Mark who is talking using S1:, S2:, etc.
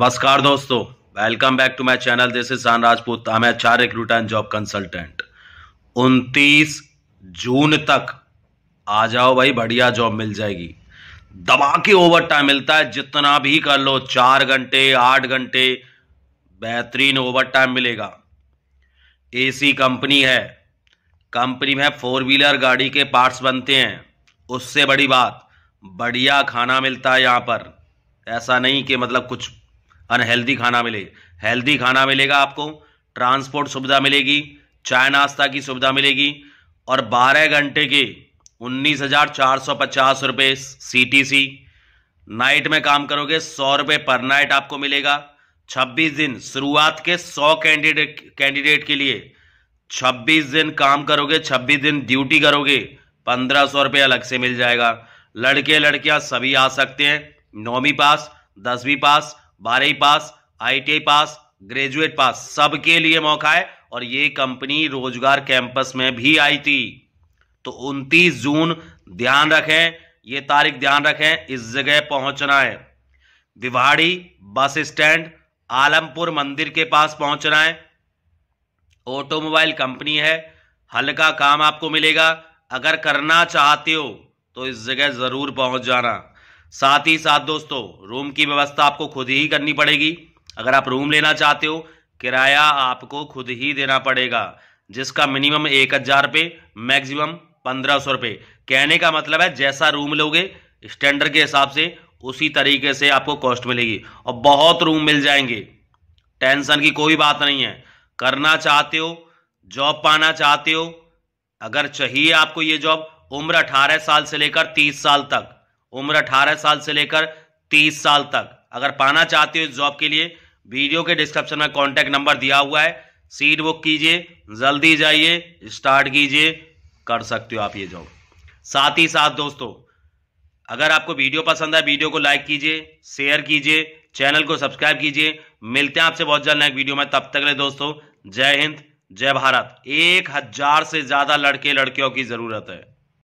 S1: नमस्कार दोस्तों welcome back to my channel this is San Rajput मैं अच्छा रिक्रूट एंड जॉब कंसल्टेंट 29 जून तक आ जाओ भाई बढ़िया जॉब मिल जाएगी दबा के ओवर टाइम मिलता है जितना भी कर लो चार घंटे आठ घंटे बेहतरीन ओवर टाइम मिलेगा एसी कंपनी है कंपनी में फोर व्हीलर गाड़ी के पार्ट्स बनते हैं उससे बड़ी बात बढ़िया खाना मिलता है यहाँ पर ऐसा नहीं कि मतलब कुछ अनहेल्दी खाना मिले हेल्दी खाना मिलेगा आपको ट्रांसपोर्ट सुविधा मिलेगी चाय नाश्ता की सुविधा मिलेगी और 12 घंटे के उन्नीस हज़ार चार सौ पचास सी टी सी नाइट में काम करोगे सौ रुपये पर नाइट आपको मिलेगा छब्बीस दिन शुरुआत के सौ कैंडिडेट कैंडिडेट के लिए छब्बीस दिन काम करोगे छब्बीस दिन ड्यूटी करोगे पंद्रह सौ रुपये अलग से मिल जाएगा लड़के लड़कियां सभी आ सकते हैं नौवीं पास दसवीं पास बारहवीं पास आईटीआई पास ग्रेजुएट पास सबके लिए मौका है और ये कंपनी रोजगार कैंपस में भी आई थी तो 29 जून ध्यान रखें ये तारीख ध्यान रखें इस जगह पहुंचना है दिवाड़ी बस स्टैंड आलमपुर मंदिर के पास पहुंचना है ऑटोमोबाइल कंपनी है हल्का काम आपको मिलेगा अगर करना चाहते हो तो इस जगह जरूर पहुंच जाना साथ ही साथ दोस्तों रूम की व्यवस्था आपको खुद ही करनी पड़ेगी अगर आप रूम लेना चाहते हो किराया आपको खुद ही देना पड़ेगा जिसका मिनिमम एक हज़ार रुपये मैक्सिमम पंद्रह सौ रुपये कहने का मतलब है जैसा रूम लोगे स्टैंडर्ड के हिसाब से उसी तरीके से आपको कॉस्ट मिलेगी और बहुत रूम मिल जाएंगे टेंशन की कोई बात नहीं है करना चाहते हो जॉब पाना चाहते हो अगर चाहिए आपको ये जॉब उम्र अठारह साल से लेकर तीस साल तक उम्र अठारह साल से लेकर तीस साल तक अगर पाना चाहते हो इस जॉब के लिए वीडियो के डिस्क्रिप्शन में कॉन्टैक्ट नंबर दिया हुआ है सीट बुक कीजिए जल्दी जाइए स्टार्ट कीजिए कर सकते हो आप ये जॉब साथ ही साथ दोस्तों अगर आपको वीडियो पसंद आए वीडियो को लाइक कीजिए शेयर कीजिए चैनल को सब्सक्राइब कीजिए मिलते हैं आपसे बहुत जल्द नए वीडियो में तब तक ले दोस्तों जय हिंद जय भारत एक हजार से ज्यादा लड़के लड़कियों की जरूरत है